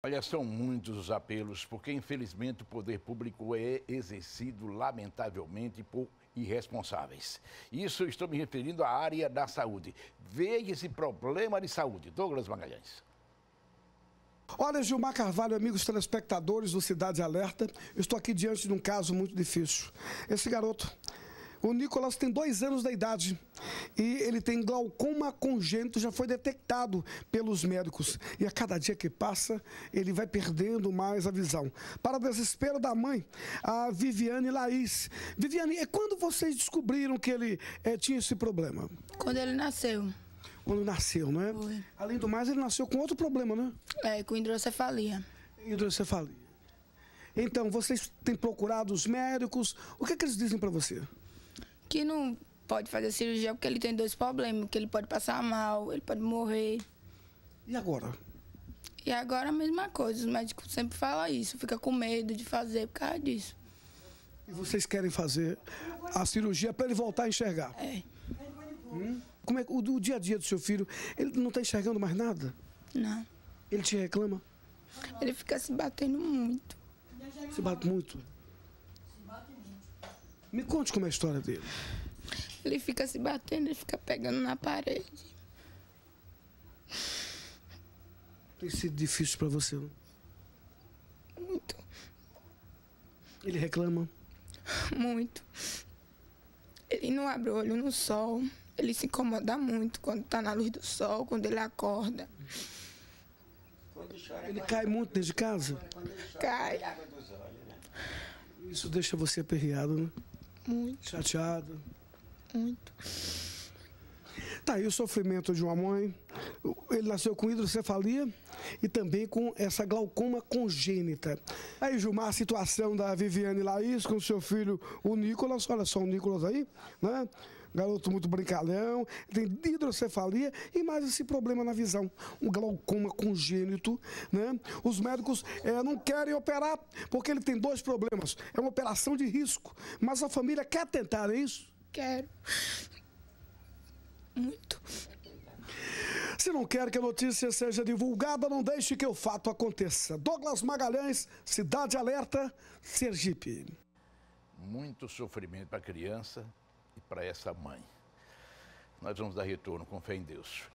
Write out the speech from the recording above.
Olha, são muitos os apelos, porque infelizmente o poder público é exercido, lamentavelmente, por irresponsáveis. Isso estou me referindo à área da saúde. Veja esse problema de saúde. Douglas Magalhães. Olha, Gilmar Carvalho, amigos telespectadores do Cidade Alerta, estou aqui diante de um caso muito difícil. Esse garoto o Nicolas tem dois anos de idade e ele tem glaucoma congênito, já foi detectado pelos médicos. E a cada dia que passa, ele vai perdendo mais a visão. Para o desespero da mãe, a Viviane Laís. Viviane, é quando vocês descobriram que ele é, tinha esse problema? Quando ele nasceu. Quando nasceu, não é? Foi. Além do mais, ele nasceu com outro problema, né? É, com hidrocefalia. Hidrocefalia. Então, vocês têm procurado os médicos. O que, é que eles dizem para você? que não pode fazer cirurgia porque ele tem dois problemas, que ele pode passar mal, ele pode morrer. E agora? E agora a mesma coisa, os médicos sempre falam isso, fica com medo de fazer por causa disso. E vocês querem fazer a cirurgia para ele voltar a enxergar? É. Hum? Como é o, o dia a dia do seu filho? Ele não está enxergando mais nada? Não. Ele te reclama? Ele fica se batendo muito. Se bate muito? Me conte como é a história dele. Ele fica se batendo, ele fica pegando na parede. Tem sido difícil para você? Não? Muito. Ele reclama? Muito. Ele não abre o olho no sol. Ele se incomoda muito quando tá na luz do sol, quando ele acorda. Quando chora, é ele cai muito desde casa? Quando chora, é cai. Né? Isso deixa você aperreado, né? Muito. Chateado? Muito. Tá, e o sofrimento de uma mãe? Ele nasceu com hidrocefalia e também com essa glaucoma congênita. Aí, Gilmar, a situação da Viviane Laís com seu filho, o Nicolas, olha só o Nicolas aí, né? garoto muito brincalhão, tem hidrocefalia e mais esse problema na visão, um glaucoma congênito, né? Os médicos é, não querem operar porque ele tem dois problemas. É uma operação de risco, mas a família quer tentar, é isso? Quero. Muito. Se não quer que a notícia seja divulgada, não deixe que o fato aconteça. Douglas Magalhães, Cidade Alerta, Sergipe. Muito sofrimento para a criança, e para essa mãe. Nós vamos dar retorno com fé em Deus.